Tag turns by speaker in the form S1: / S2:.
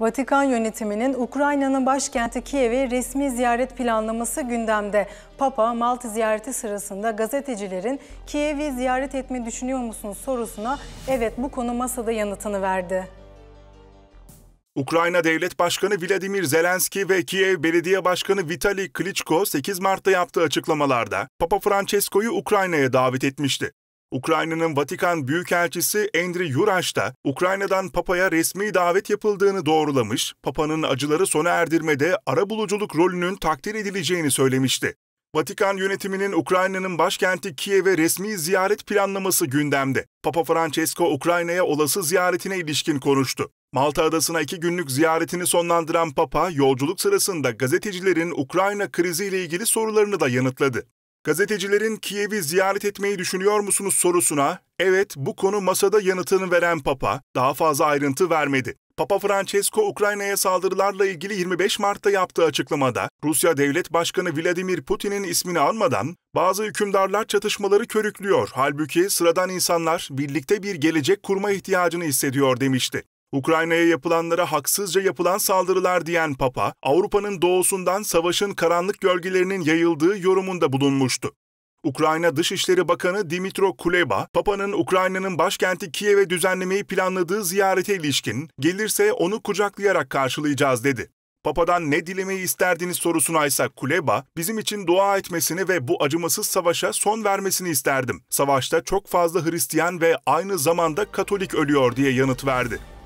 S1: Vatikan yönetiminin Ukrayna'nın başkenti Kiev'i resmi ziyaret planlaması gündemde. Papa, Malta ziyareti sırasında gazetecilerin Kiev'i ziyaret etmeyi düşünüyor musunuz sorusuna evet bu konu masada yanıtını verdi.
S2: Ukrayna Devlet Başkanı Vladimir Zelenski ve Kiev Belediye Başkanı Vitali Klitschko 8 Mart'ta yaptığı açıklamalarda Papa Francesco'yu Ukrayna'ya davet etmişti. Ukrayna'nın Vatikan Büyükelçisi Andriy Yuraş da Ukrayna'dan Papa'ya resmi davet yapıldığını doğrulamış, Papa'nın acıları sona erdirmede ara buluculuk rolünün takdir edileceğini söylemişti. Vatikan yönetiminin Ukrayna'nın başkenti Kiev'e resmi ziyaret planlaması gündemde. Papa Francesco Ukrayna'ya olası ziyaretine ilişkin konuştu. Malta adasına iki günlük ziyaretini sonlandıran Papa, yolculuk sırasında gazetecilerin Ukrayna kriziyle ilgili sorularını da yanıtladı. Gazetecilerin Kiev'i ziyaret etmeyi düşünüyor musunuz sorusuna, evet bu konu masada yanıtını veren Papa daha fazla ayrıntı vermedi. Papa Francesco Ukrayna'ya saldırılarla ilgili 25 Mart'ta yaptığı açıklamada Rusya Devlet Başkanı Vladimir Putin'in ismini almadan, bazı hükümdarlar çatışmaları körüklüyor. Halbuki sıradan insanlar birlikte bir gelecek kurma ihtiyacını hissediyor demişti. Ukrayna'ya yapılanlara haksızca yapılan saldırılar diyen Papa, Avrupa'nın doğusundan savaşın karanlık gölgelerinin yayıldığı yorumunda bulunmuştu. Ukrayna Dışişleri Bakanı Dimitro Kuleba, Papa'nın Ukrayna'nın başkenti Kiev'e düzenlemeyi planladığı ziyarete ilişkin, gelirse onu kucaklayarak karşılayacağız dedi. Papa'dan ne dilemeyi isterdiniz sorusuna ise Kuleba, bizim için dua etmesini ve bu acımasız savaşa son vermesini isterdim. Savaşta çok fazla Hristiyan ve aynı zamanda Katolik ölüyor diye yanıt verdi.